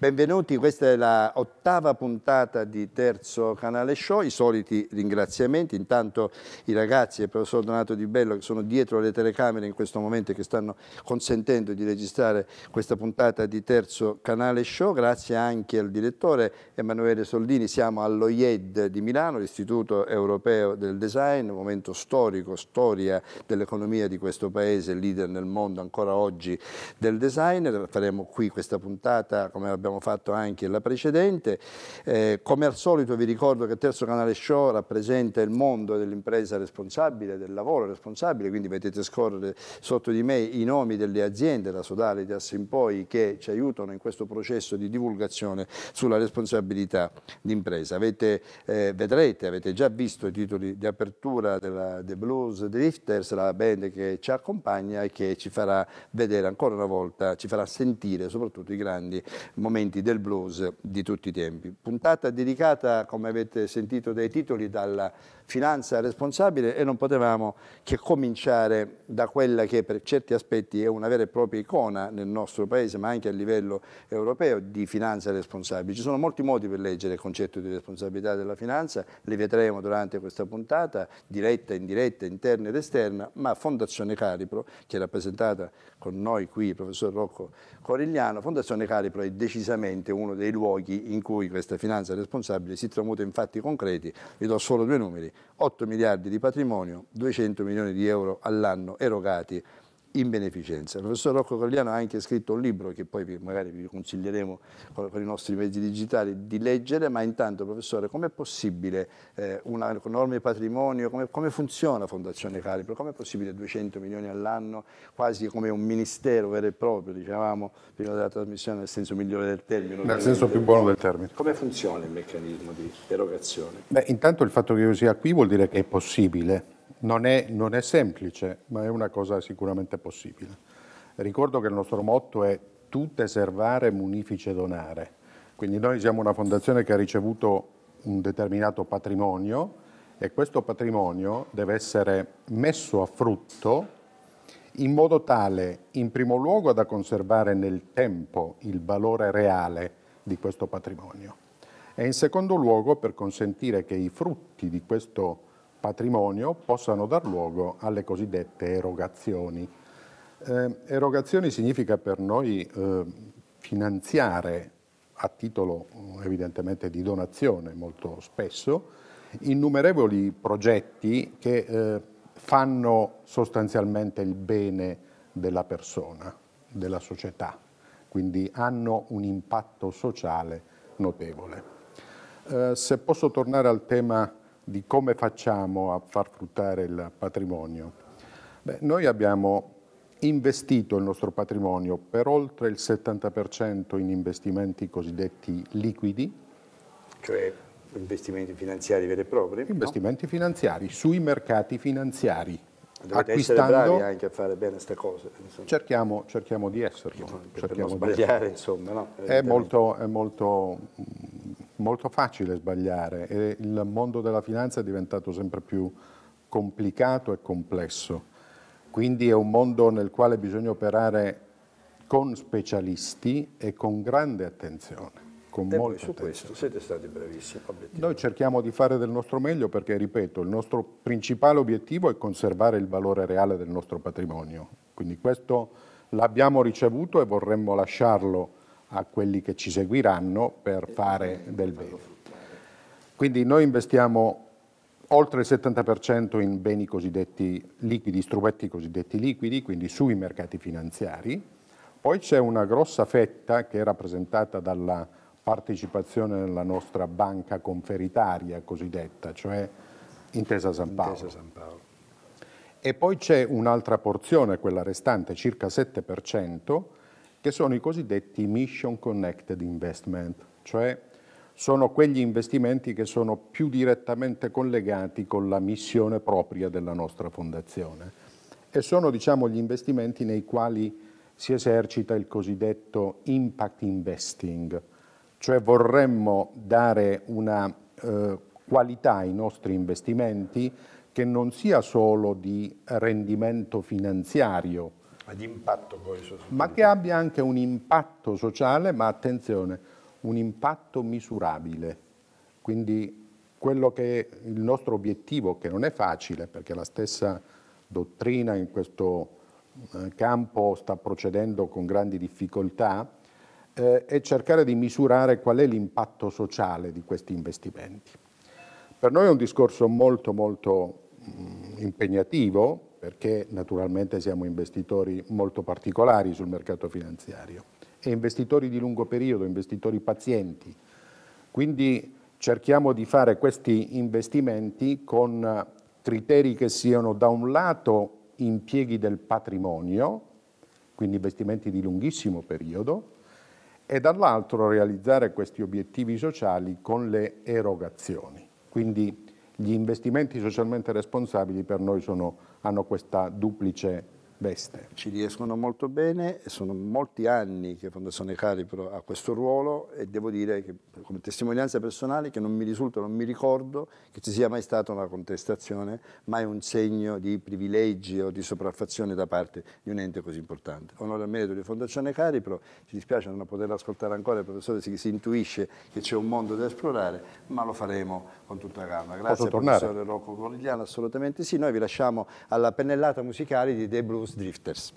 Benvenuti, questa è la ottava puntata di Terzo Canale Show, i soliti ringraziamenti, intanto i ragazzi e il professor Donato Di Bello che sono dietro le telecamere in questo momento e che stanno consentendo di registrare questa puntata di Terzo Canale Show, grazie anche al direttore Emanuele Soldini, siamo all'OIED di Milano, l'Istituto Europeo del Design, momento storico, storia dell'economia di questo paese, leader nel mondo ancora oggi del design, faremo qui questa puntata come abbiamo abbiamo fatto anche la precedente. Eh, come al solito vi ricordo che Terzo Canale Show rappresenta il mondo dell'impresa responsabile, del lavoro responsabile, quindi vedete scorrere sotto di me i nomi delle aziende, da Sodale, da Simpoi, che ci aiutano in questo processo di divulgazione sulla responsabilità d'impresa. Avete, eh, vedrete, avete già visto i titoli di apertura della The Blues Drifters, la band che ci accompagna e che ci farà vedere ancora una volta, ci farà sentire soprattutto i grandi momenti momenti del blues di tutti i tempi. Puntata dedicata, come avete sentito dai titoli, dalla finanza responsabile e non potevamo che cominciare da quella che per certi aspetti è una vera e propria icona nel nostro paese, ma anche a livello europeo, di finanza responsabile. Ci sono molti modi per leggere il concetto di responsabilità della finanza, li vedremo durante questa puntata, diretta, indiretta, interna ed esterna, ma Fondazione Calipro, che è rappresentata con noi qui il professor Rocco Corigliano, Fondazione Calipro è decisamente decisamente uno dei luoghi in cui questa finanza responsabile si tramuta in fatti concreti. Vi do solo due numeri, 8 miliardi di patrimonio, 200 milioni di euro all'anno erogati in beneficenza. Il professor Rocco Corliano ha anche scritto un libro che poi magari vi consiglieremo con i nostri mezzi digitali di leggere, ma intanto professore com'è possibile eh, un enorme patrimonio, come, come funziona Fondazione Calibro, com'è possibile 200 milioni all'anno, quasi come un ministero vero e proprio, dicevamo prima della trasmissione nel senso migliore del termine. Nel senso più buono del termine. Come funziona il meccanismo di erogazione? Beh, intanto il fatto che io sia qui vuol dire che è possibile non è, non è semplice, ma è una cosa sicuramente possibile. Ricordo che il nostro motto è tutte servare, munifice donare. Quindi noi siamo una fondazione che ha ricevuto un determinato patrimonio e questo patrimonio deve essere messo a frutto in modo tale, in primo luogo, da conservare nel tempo il valore reale di questo patrimonio e in secondo luogo per consentire che i frutti di questo patrimonio patrimonio possano dar luogo alle cosiddette erogazioni. Eh, erogazioni significa per noi eh, finanziare a titolo eh, evidentemente di donazione molto spesso innumerevoli progetti che eh, fanno sostanzialmente il bene della persona, della società, quindi hanno un impatto sociale notevole. Eh, se posso tornare al tema di come facciamo a far fruttare il patrimonio. Beh, noi abbiamo investito il nostro patrimonio per oltre il 70% in investimenti cosiddetti liquidi. Cioè investimenti finanziari veri e propri? Investimenti no? finanziari sui mercati finanziari. Dovete acquistando... essere bravi anche a fare bene queste cose. Cerchiamo, cerchiamo, di esserlo. Per non sbagliare, di... insomma. No? È, molto, è molto molto facile sbagliare e il mondo della finanza è diventato sempre più complicato e complesso. Quindi è un mondo nel quale bisogna operare con specialisti e con grande attenzione. Con e molta su attenzione. questo siete stati bravissimi. Noi cerchiamo di fare del nostro meglio perché, ripeto, il nostro principale obiettivo è conservare il valore reale del nostro patrimonio. Quindi questo l'abbiamo ricevuto e vorremmo lasciarlo a quelli che ci seguiranno per fare del bene. Quindi noi investiamo oltre il 70% in beni cosiddetti liquidi, strumenti cosiddetti liquidi, quindi sui mercati finanziari. Poi c'è una grossa fetta che è rappresentata dalla partecipazione nella nostra banca conferitaria cosiddetta, cioè Intesa San Paolo. Intesa San Paolo. E poi c'è un'altra porzione, quella restante, circa 7%, che sono i cosiddetti mission connected investment, cioè sono quegli investimenti che sono più direttamente collegati con la missione propria della nostra fondazione e sono diciamo, gli investimenti nei quali si esercita il cosiddetto impact investing, cioè vorremmo dare una eh, qualità ai nostri investimenti che non sia solo di rendimento finanziario ma di impatto poi sociale. Ma che abbia anche un impatto sociale, ma attenzione, un impatto misurabile. Quindi quello che è il nostro obiettivo, che non è facile, perché la stessa dottrina in questo eh, campo sta procedendo con grandi difficoltà, eh, è cercare di misurare qual è l'impatto sociale di questi investimenti. Per noi è un discorso molto molto mh, mm, impegnativo, perché naturalmente siamo investitori molto particolari sul mercato finanziario e investitori di lungo periodo, investitori pazienti. Quindi cerchiamo di fare questi investimenti con criteri che siano da un lato impieghi del patrimonio, quindi investimenti di lunghissimo periodo, e dall'altro realizzare questi obiettivi sociali con le erogazioni. Quindi gli investimenti socialmente responsabili per noi sono, hanno questa duplice veste. Ci riescono molto bene, sono molti anni che Fondazione Cari ha questo ruolo e devo dire che come testimonianza personale che non mi risulta, non mi ricordo che ci sia mai stata una contestazione, mai un segno di privilegi o di sopraffazione da parte di un ente così importante. Onore al merito di Fondazione Cari, ci dispiace non poterla ascoltare ancora, il professore si, si intuisce che c'è un mondo da esplorare, ma lo faremo con tutta calma. Grazie professore Rocco Corigliano, assolutamente sì. Noi vi lasciamo alla pennellata musicale di The Blues os drifters.